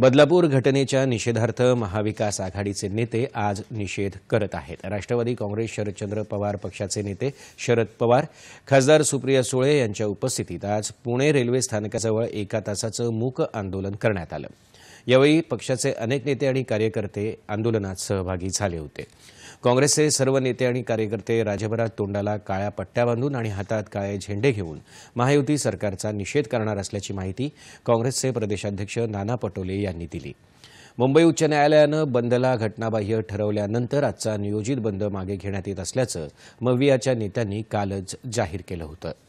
बदलापूर घटनेच्या निषेधार्थ महाविकास आघाडीचे नेते आज निषेध करत आहेत राष्ट्रवादी काँग्रेस शरदचंद्र पवार पक्षाचे नेते शरद पवार खासदार सुप्रिया सुळे यांच्या उपस्थितीत आज पुणे रेल्वे स्थानकाजवळ एका तासाचं मूक आंदोलन करण्यात आलं यावेळी पक्षाचे अनेक नेते आणि कार्यकर्ते आंदोलनात सहभागी झाले होते काँग्रेसचे सर्व नेते आणि कार्यकर्ते राज्यभरात तोंडाला काळ्या पट्ट्या बांधून आणि हातात काळे झेंडे घेऊन महायुती सरकारचा निषेध करणार असल्याची माहिती काँग्रेसचे प्रदेशाध्यक्ष नाना पटोले यांनी दिली मुंबई उच्च न्यायालयानं बंदला घटनाबाह्य ठरवल्यानंतर आजचा नियोजित बंद मागे घेण्यात येत असल्याचं मवियाच्या नेत्यांनी कालच जाहीर केलं होतं